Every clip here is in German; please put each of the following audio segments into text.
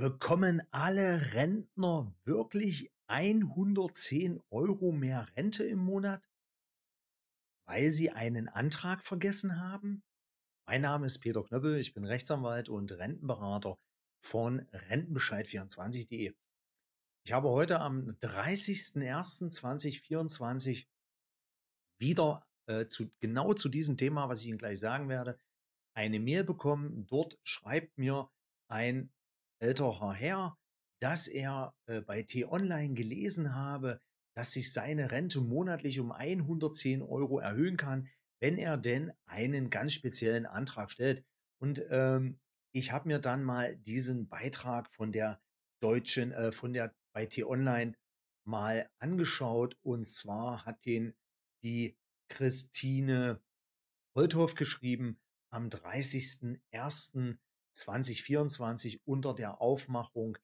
Bekommen alle Rentner wirklich 110 Euro mehr Rente im Monat? Weil sie einen Antrag vergessen haben? Mein Name ist Peter Knöppel, ich bin Rechtsanwalt und Rentenberater von Rentenbescheid24.de. Ich habe heute am 30.01.2024 wieder äh, zu, genau zu diesem Thema, was ich Ihnen gleich sagen werde, eine Mail bekommen. Dort schreibt mir ein älterer Herr, dass er äh, bei T-Online gelesen habe, dass sich seine Rente monatlich um 110 Euro erhöhen kann, wenn er denn einen ganz speziellen Antrag stellt. Und ähm, ich habe mir dann mal diesen Beitrag von der deutschen, äh, von der bei T-Online mal angeschaut. Und zwar hat den die Christine Holthoff geschrieben am 30.01. 2024 unter der Aufmachung,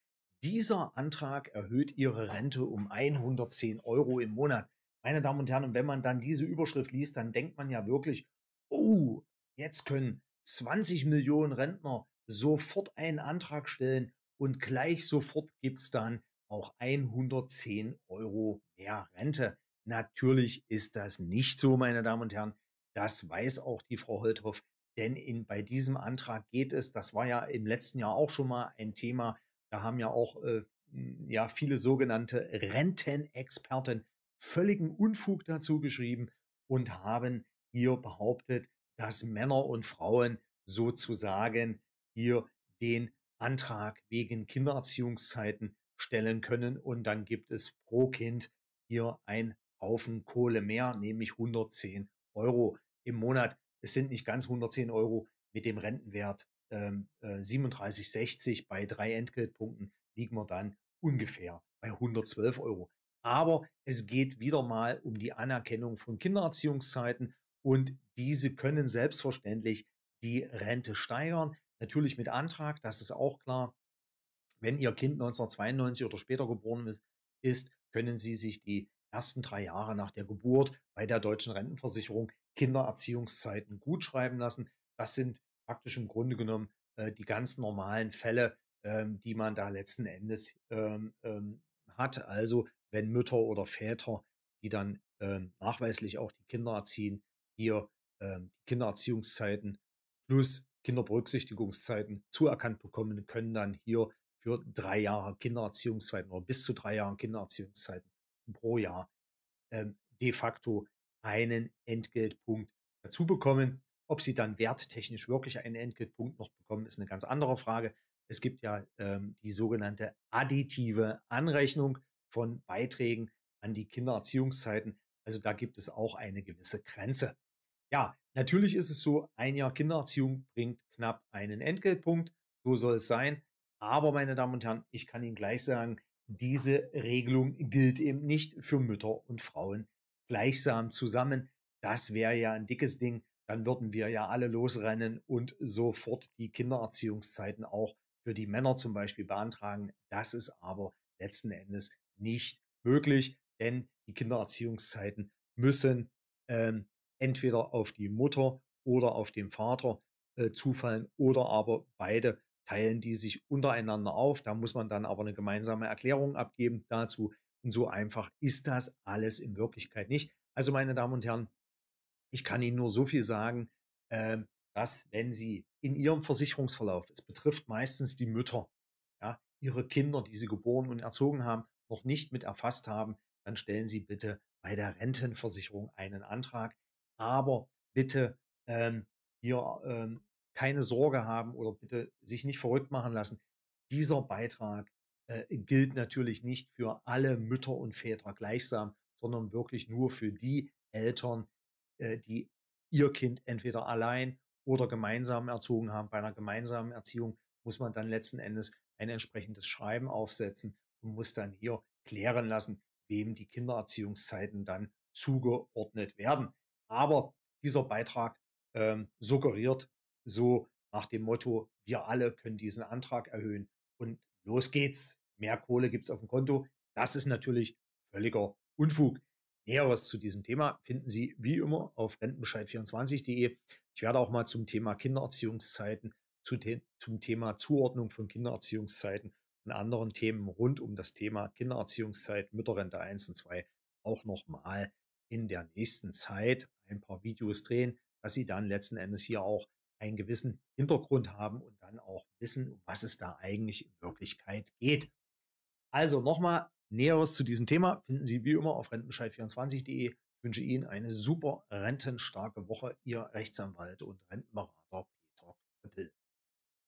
dieser Antrag erhöht Ihre Rente um 110 Euro im Monat. Meine Damen und Herren, und wenn man dann diese Überschrift liest, dann denkt man ja wirklich, oh, jetzt können 20 Millionen Rentner sofort einen Antrag stellen und gleich sofort gibt es dann auch 110 Euro mehr Rente. Natürlich ist das nicht so, meine Damen und Herren. Das weiß auch die Frau Holthoff. Denn in, bei diesem Antrag geht es, das war ja im letzten Jahr auch schon mal ein Thema, da haben ja auch äh, hm, ja, viele sogenannte Rentenexperten völligen Unfug dazu geschrieben und haben hier behauptet, dass Männer und Frauen sozusagen hier den Antrag wegen Kindererziehungszeiten stellen können und dann gibt es pro Kind hier ein Haufen Kohle mehr, nämlich 110 Euro im Monat es sind nicht ganz 110 Euro mit dem Rentenwert ähm, äh, 37,60 bei drei Entgeltpunkten liegen wir dann ungefähr bei 112 Euro. Aber es geht wieder mal um die Anerkennung von Kindererziehungszeiten und diese können selbstverständlich die Rente steigern. Natürlich mit Antrag, das ist auch klar. Wenn Ihr Kind 1992 oder später geboren ist, ist können Sie sich die ersten drei Jahre nach der Geburt bei der deutschen Rentenversicherung Kindererziehungszeiten gutschreiben lassen. Das sind praktisch im Grunde genommen äh, die ganz normalen Fälle, ähm, die man da letzten Endes ähm, ähm, hat. Also wenn Mütter oder Väter, die dann ähm, nachweislich auch die Kinder erziehen, hier ähm, die Kindererziehungszeiten plus Kinderberücksichtigungszeiten zuerkannt bekommen, können dann hier für drei Jahre Kindererziehungszeiten oder bis zu drei Jahren Kindererziehungszeiten pro Jahr ähm, de facto einen Entgeltpunkt dazu bekommen. Ob sie dann werttechnisch wirklich einen Entgeltpunkt noch bekommen, ist eine ganz andere Frage. Es gibt ja ähm, die sogenannte additive Anrechnung von Beiträgen an die Kindererziehungszeiten. Also da gibt es auch eine gewisse Grenze. Ja, natürlich ist es so, ein Jahr Kindererziehung bringt knapp einen Entgeltpunkt. So soll es sein. Aber meine Damen und Herren, ich kann Ihnen gleich sagen, diese Regelung gilt eben nicht für Mütter und Frauen, gleichsam zusammen. Das wäre ja ein dickes Ding. Dann würden wir ja alle losrennen und sofort die Kindererziehungszeiten auch für die Männer zum Beispiel beantragen. Das ist aber letzten Endes nicht möglich, denn die Kindererziehungszeiten müssen ähm, entweder auf die Mutter oder auf den Vater äh, zufallen oder aber beide teilen die sich untereinander auf. Da muss man dann aber eine gemeinsame Erklärung abgeben dazu. Und so einfach ist das alles in Wirklichkeit nicht. Also, meine Damen und Herren, ich kann Ihnen nur so viel sagen, ähm, dass wenn Sie in Ihrem Versicherungsverlauf, es betrifft meistens die Mütter, ja, Ihre Kinder, die Sie geboren und erzogen haben, noch nicht mit erfasst haben, dann stellen Sie bitte bei der Rentenversicherung einen Antrag. Aber bitte ähm, hier ähm, keine Sorge haben oder bitte sich nicht verrückt machen lassen. Dieser Beitrag äh, gilt natürlich nicht für alle Mütter und Väter gleichsam, sondern wirklich nur für die Eltern, äh, die ihr Kind entweder allein oder gemeinsam erzogen haben. Bei einer gemeinsamen Erziehung muss man dann letzten Endes ein entsprechendes Schreiben aufsetzen und muss dann hier klären lassen, wem die Kindererziehungszeiten dann zugeordnet werden. Aber dieser Beitrag ähm, suggeriert so nach dem Motto, wir alle können diesen Antrag erhöhen und los geht's, mehr Kohle gibt's auf dem Konto. Das ist natürlich völliger Unfug. Näheres zu diesem Thema finden Sie wie immer auf rentenbescheid24.de. Ich werde auch mal zum Thema Kindererziehungszeiten, zu zum Thema Zuordnung von Kindererziehungszeiten und anderen Themen rund um das Thema Kindererziehungszeit, Mütterrente 1 und 2 auch nochmal in der nächsten Zeit ein paar Videos drehen, dass Sie dann letzten Endes hier auch einen gewissen Hintergrund haben und dann auch wissen, um was es da eigentlich in Wirklichkeit geht. Also nochmal, Näheres zu diesem Thema finden Sie wie immer auf rentenbescheid 24de Ich wünsche Ihnen eine super rentenstarke Woche. Ihr Rechtsanwalt und Rentenberater Peter Köppel.